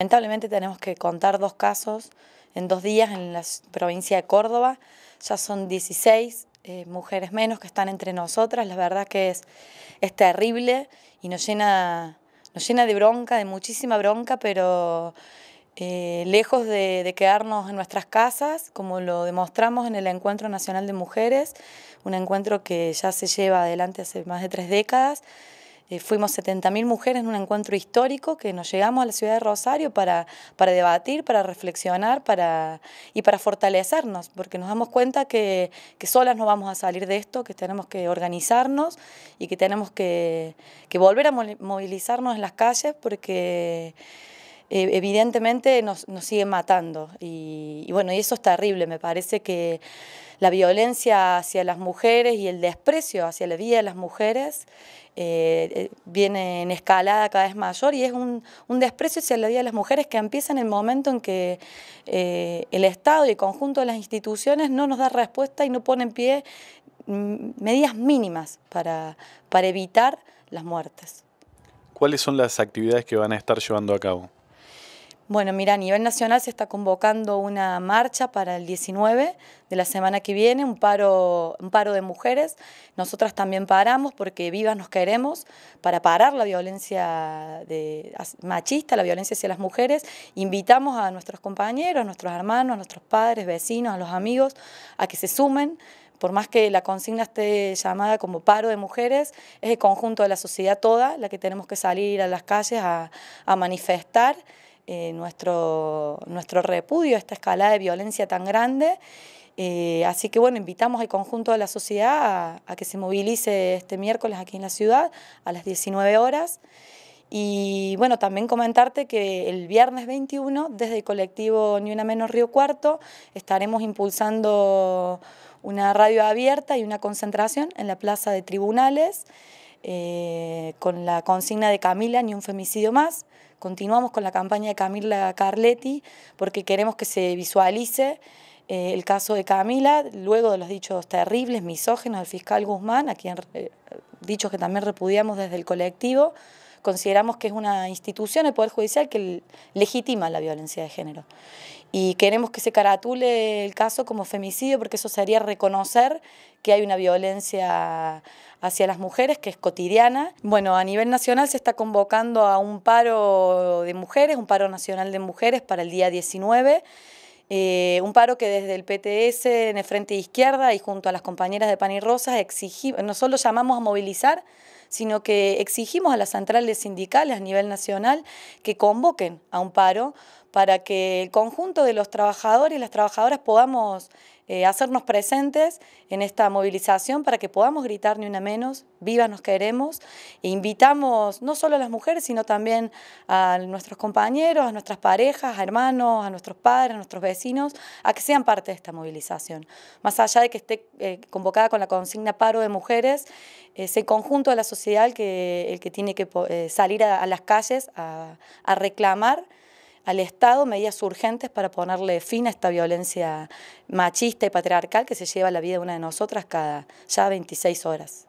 Lamentablemente tenemos que contar dos casos en dos días en la provincia de Córdoba. Ya son 16 eh, mujeres menos que están entre nosotras. La verdad que es, es terrible y nos llena, nos llena de bronca, de muchísima bronca, pero eh, lejos de, de, quedarnos en nuestras casas, como lo demostramos en el Encuentro Nacional de Mujeres, un encuentro que ya se lleva adelante hace más de tres décadas. Eh, fuimos 70.000 mujeres en un encuentro histórico que nos llegamos a la ciudad de Rosario para, para debatir, para reflexionar para, y para fortalecernos, porque nos damos cuenta que, solas no vamos a salir de esto, que tenemos que organizarnos y que tenemos que, que volver a movilizarnos en las calles porque... Eh, evidentemente nos, nos siguen matando. Y, bueno, y eso es terrible. Me parece que la violencia hacia las mujeres y el desprecio hacia la vida de las mujeres eh, eh, viene en escalada cada vez mayor y es un, desprecio hacia la vida de las mujeres que empieza en el momento en que el Estado y el conjunto de las instituciones no nos da respuesta y no pone en pie mm, medidas mínimas para, para evitar las muertes. ¿Cuáles son las actividades que van a estar llevando a cabo? Bueno, mira, a nivel nacional se está convocando una marcha para el 19 de la semana que viene, un paro, un paro de mujeres. Nosotras también paramos porque vivas nos queremos para parar la violencia de, machista, la violencia hacia las mujeres. Invitamos a nuestros compañeros, a nuestros hermanos, a nuestros padres, vecinos, a los amigos, a que se sumen por más que la consigna esté llamada como paro de mujeres, es el conjunto de la sociedad toda la que tenemos que salir a las calles a manifestar. Eh, nuestro, repudio a esta escala de violencia tan grande. Eh, así que bueno, invitamos al conjunto de la sociedad a, que se movilice este miércoles aquí en la ciudad a las 19 horas. Y bueno, también comentarte que el viernes 21, desde el colectivo Ni Una Menos Río Cuarto, estaremos impulsando una radio abierta y una concentración en la Plaza de Tribunales eh, con la consigna de Camila, Ni un femicidio más continuamos con la campaña de Camila Carletti porque queremos que se visualice eh, el caso de Camila, luego de los dichos terribles, misógenos del fiscal Guzmán, a quien eh, dichos que también repudiamos desde el colectivo, consideramos que es una institución, el Poder Judicial, que legitima la violencia de género y queremos que se caratule el caso como femicidio porque eso sería reconocer que hay una violencia hacia las mujeres que es cotidiana. Bueno, a nivel nacional se está convocando a un paro de mujeres, un paro nacional de mujeres para el día 19. Eh, un paro que desde el PTS en el Frente Izquierda y junto a las compañeras de Pan y Rosas exigimos, no solo llamamos a movilizar, sino que exigimos a las centrales sindicales a nivel nacional que convoquen a un paro para que el conjunto de los trabajadores y las trabajadoras podamos eh, hacernos presentes en esta movilización para que podamos gritar ni una menos, viva nos queremos, e invitamos no solo a las mujeres, sino también a nuestros compañeros, a nuestras parejas, a hermanos, a nuestros padres, a nuestros vecinos, a que sean parte de esta movilización. Más allá de que esté eh, convocada con la consigna paro de mujeres, eh, ese conjunto de la sociedad que el que tiene que eh, salir a, las calles a, a, reclamar al Estado medidas urgentes para ponerle fin a esta violencia machista y patriarcal que se lleva la vida de una de nosotras cada ya 26 horas.